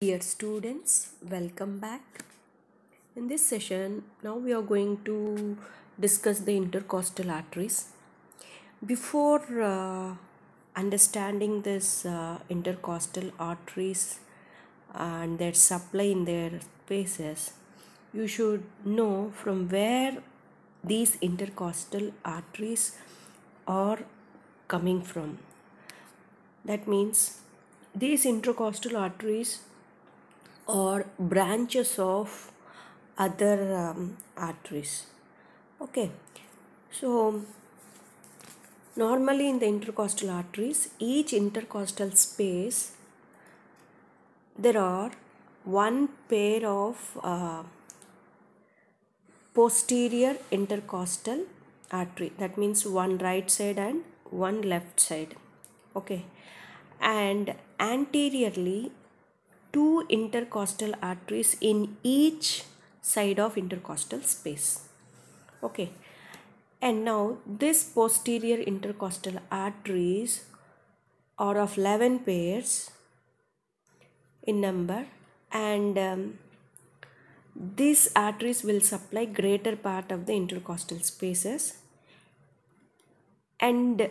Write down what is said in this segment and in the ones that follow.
Dear students, welcome back. In this session, now we are going to discuss the intercostal arteries. Before uh, understanding this uh, intercostal arteries and their supply in their spaces, you should know from where these intercostal arteries are coming from. That means these intercostal arteries or branches of other um, arteries okay so normally in the intercostal arteries each intercostal space there are one pair of uh, posterior intercostal artery that means one right side and one left side okay and anteriorly two intercostal arteries in each side of intercostal space. Okay. And now this posterior intercostal arteries are of 11 pairs in number and um, these arteries will supply greater part of the intercostal spaces and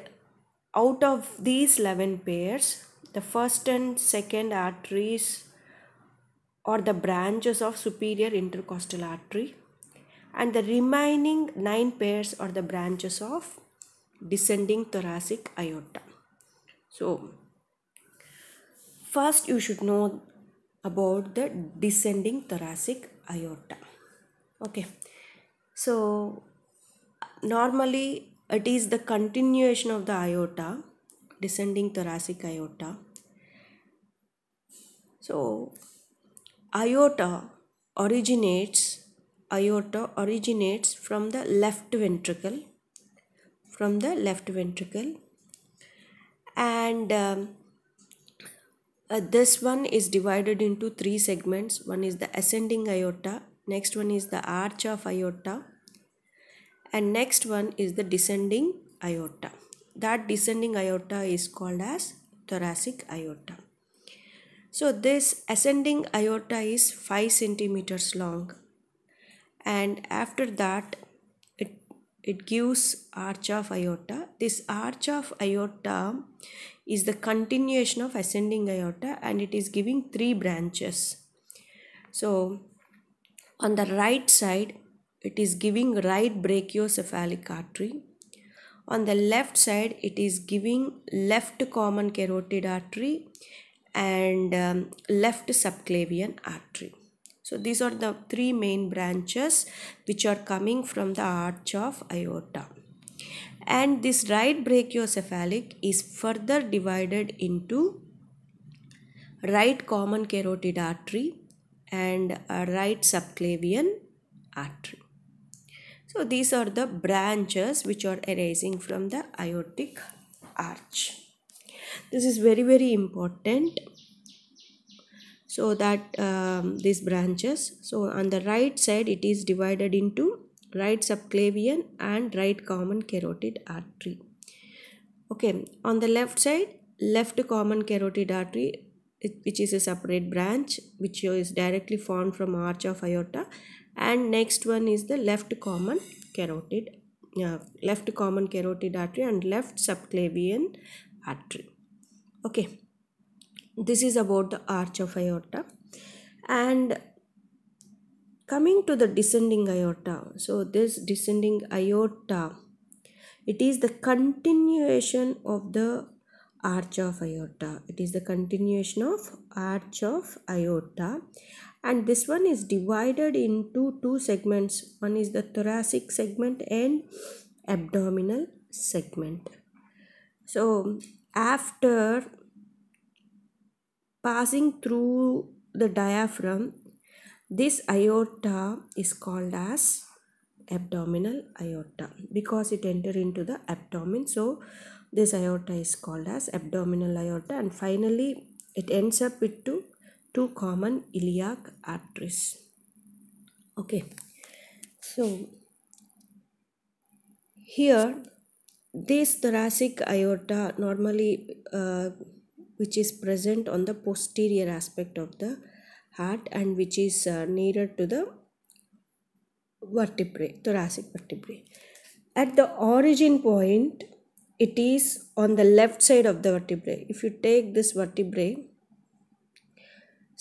out of these 11 pairs the first and second arteries or the branches of superior intercostal artery and the remaining nine pairs are the branches of descending thoracic aorta. So, first you should know about the descending thoracic aorta. Okay. So, normally it is the continuation of the aorta, descending thoracic aorta so iota originates iota originates from the left ventricle from the left ventricle and um, uh, this one is divided into three segments one is the ascending iota next one is the arch of iota and next one is the descending iota that descending iota is called as thoracic iota so this ascending aorta is 5 centimeters long and after that it, it gives arch of aorta. This arch of aorta is the continuation of ascending aorta and it is giving three branches. So on the right side it is giving right brachiocephalic artery. On the left side it is giving left common carotid artery and um, left subclavian artery. So these are the three main branches which are coming from the arch of aorta. And this right brachiocephalic is further divided into right common carotid artery and right subclavian artery. So these are the branches which are arising from the aortic arch this is very very important so that um, these branches so on the right side it is divided into right subclavian and right common carotid artery okay on the left side left common carotid artery which is a separate branch which is directly formed from arch of aorta and next one is the left common carotid uh, left common carotid artery and left subclavian artery okay this is about the arch of aorta and coming to the descending aorta so this descending aorta it is the continuation of the arch of aorta it is the continuation of arch of aorta and this one is divided into two segments one is the thoracic segment and abdominal segment so after passing through the diaphragm this aorta is called as abdominal aorta because it enter into the abdomen so this aorta is called as abdominal aorta and finally it ends up with two, two common iliac arteries okay so here this thoracic aorta normally uh, which is present on the posterior aspect of the heart and which is uh, nearer to the vertebrae thoracic vertebrae at the origin point it is on the left side of the vertebrae if you take this vertebrae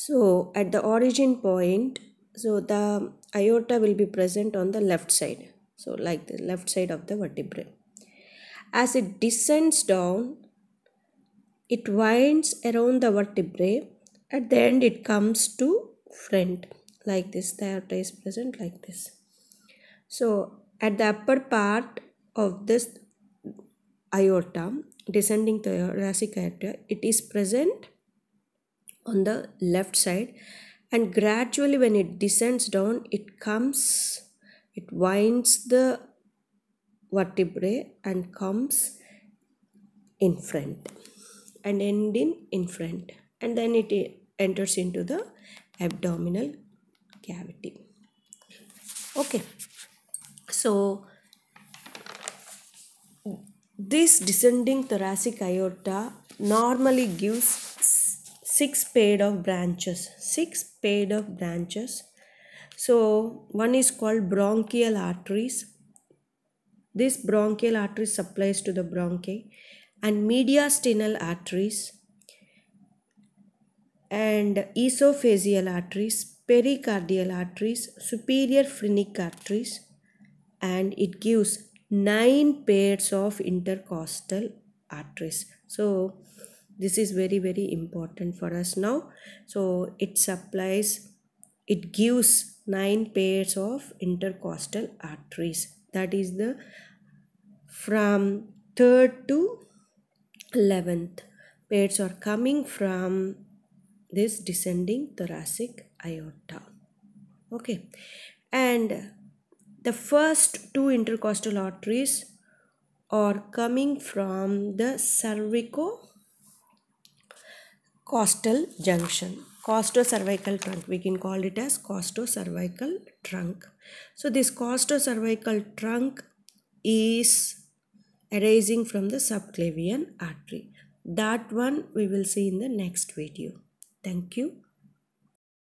so at the origin point so the aorta will be present on the left side so like the left side of the vertebrae as it descends down, it winds around the vertebrae. At the end, it comes to front like this. Theata is present like this. So, at the upper part of this aorta, descending thoracic aorta, it is present on the left side and gradually when it descends down it comes it winds the vertebrae and comes in front and end in in front and then it enters into the abdominal cavity okay so this descending thoracic aorta normally gives six pair of branches six pair of branches so one is called bronchial arteries this bronchial artery supplies to the bronchi and mediastinal arteries and esophageal arteries, pericardial arteries, superior phrenic arteries and it gives 9 pairs of intercostal arteries. So, this is very very important for us now. So, it supplies, it gives 9 pairs of intercostal arteries that is the from 3rd to 11th pairs are coming from this descending thoracic aorta okay and the first two intercostal arteries are coming from the cervico costal junction costocervical trunk. We can call it as costocervical trunk. So this costocervical trunk is arising from the subclavian artery. That one we will see in the next video. Thank you.